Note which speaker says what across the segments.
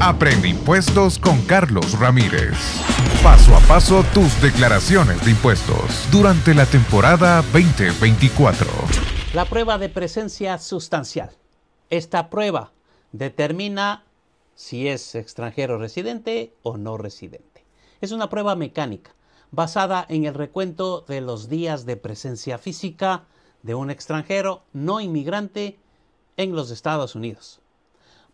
Speaker 1: Aprende impuestos con Carlos Ramírez. Paso a paso tus declaraciones de impuestos durante la temporada 2024. La prueba de presencia sustancial. Esta prueba determina si es extranjero residente o no residente. Es una prueba mecánica basada en el recuento de los días de presencia física de un extranjero no inmigrante en los Estados Unidos,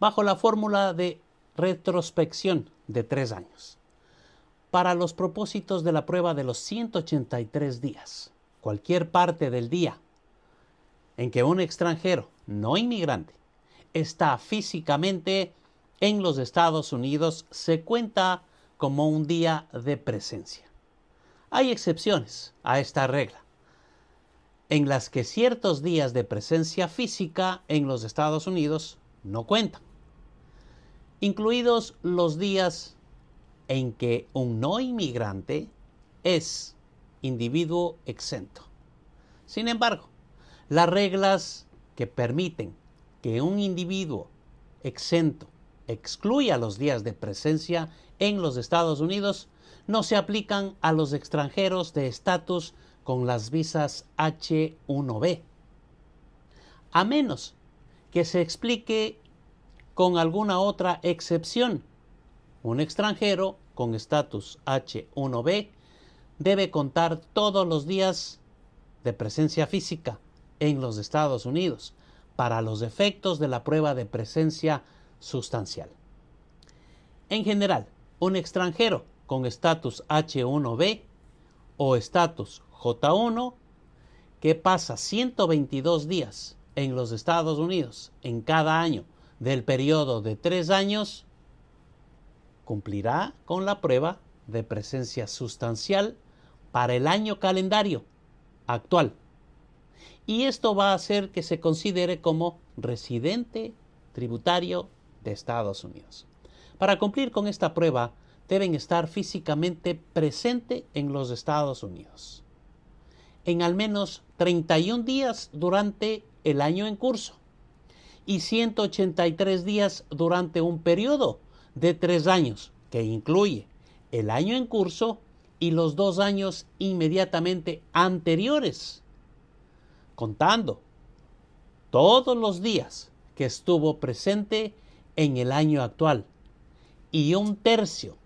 Speaker 1: bajo la fórmula de retrospección de tres años para los propósitos de la prueba de los 183 días. Cualquier parte del día en que un extranjero no inmigrante está físicamente en los Estados Unidos se cuenta como un día de presencia. Hay excepciones a esta regla, en las que ciertos días de presencia física en los Estados Unidos no cuentan incluidos los días en que un no inmigrante es individuo exento. Sin embargo, las reglas que permiten que un individuo exento excluya los días de presencia en los Estados Unidos no se aplican a los extranjeros de estatus con las visas H1B, a menos que se explique con alguna otra excepción. Un extranjero con estatus H1B debe contar todos los días de presencia física en los Estados Unidos para los efectos de la prueba de presencia sustancial. En general, un extranjero con estatus H1B o estatus J1 que pasa 122 días en los Estados Unidos en cada año del periodo de tres años cumplirá con la prueba de presencia sustancial para el año calendario actual. Y esto va a hacer que se considere como residente tributario de Estados Unidos. Para cumplir con esta prueba, deben estar físicamente presente en los Estados Unidos en al menos 31 días durante el año en curso y 183 días durante un periodo de tres años, que incluye el año en curso y los dos años inmediatamente anteriores, contando todos los días que estuvo presente en el año actual y un tercio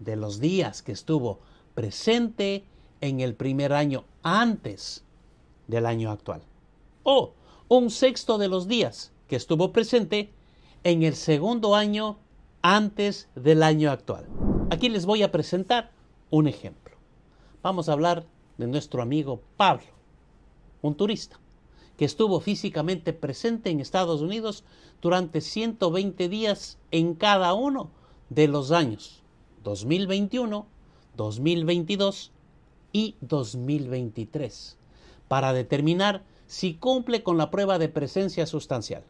Speaker 1: de los días que estuvo presente en el primer año antes del año actual o un sexto de los días que estuvo presente en el segundo año antes del año actual. Aquí les voy a presentar un ejemplo. Vamos a hablar de nuestro amigo Pablo, un turista que estuvo físicamente presente en Estados Unidos durante 120 días en cada uno de los años 2021, 2022 y 2023 para determinar si cumple con la prueba de presencia sustancial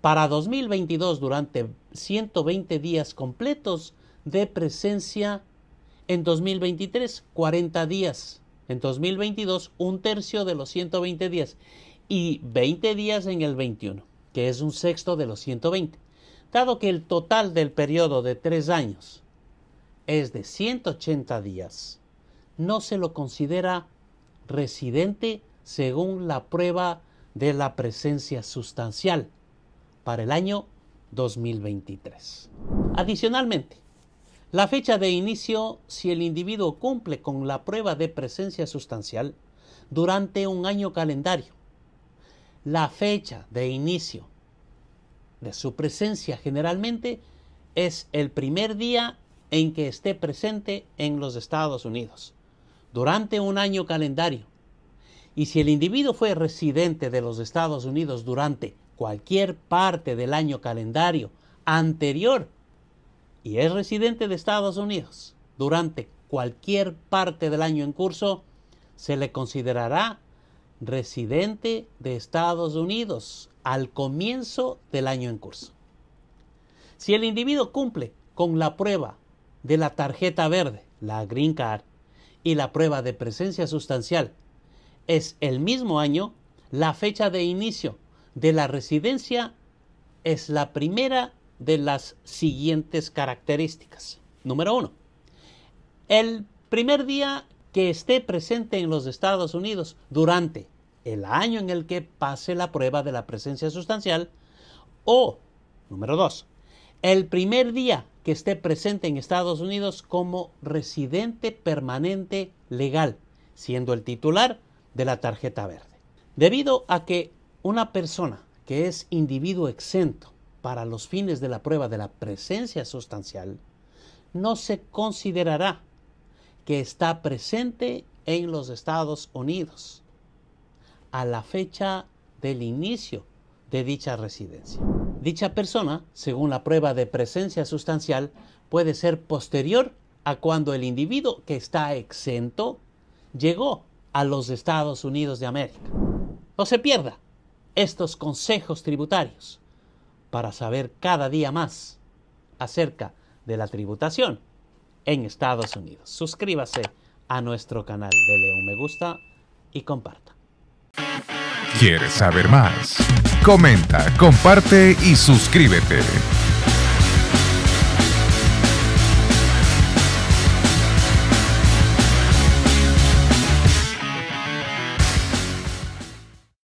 Speaker 1: para 2022 durante 120 días completos de presencia, en 2023 40 días, en 2022 un tercio de los 120 días y 20 días en el 21, que es un sexto de los 120. Dado que el total del periodo de tres años es de 180 días, no se lo considera residente según la prueba de la presencia sustancial para el año 2023. Adicionalmente, la fecha de inicio si el individuo cumple con la prueba de presencia sustancial durante un año calendario. La fecha de inicio de su presencia generalmente es el primer día en que esté presente en los Estados Unidos, durante un año calendario. Y si el individuo fue residente de los Estados Unidos durante cualquier parte del año calendario anterior y es residente de Estados Unidos durante cualquier parte del año en curso, se le considerará residente de Estados Unidos al comienzo del año en curso. Si el individuo cumple con la prueba de la tarjeta verde, la Green Card, y la prueba de presencia sustancial, es el mismo año la fecha de inicio de la residencia es la primera de las siguientes características. Número uno, el primer día que esté presente en los Estados Unidos durante el año en el que pase la prueba de la presencia sustancial o, número dos, el primer día que esté presente en Estados Unidos como residente permanente legal, siendo el titular de la tarjeta verde. Debido a que una persona que es individuo exento para los fines de la prueba de la presencia sustancial, no se considerará que está presente en los Estados Unidos a la fecha del inicio de dicha residencia. Dicha persona, según la prueba de presencia sustancial, puede ser posterior a cuando el individuo que está exento llegó a los Estados Unidos de América. No se pierda estos consejos tributarios para saber cada día más acerca de la tributación en Estados Unidos. Suscríbase a nuestro canal, de León me gusta y comparta. ¿Quieres saber más? Comenta, comparte y suscríbete.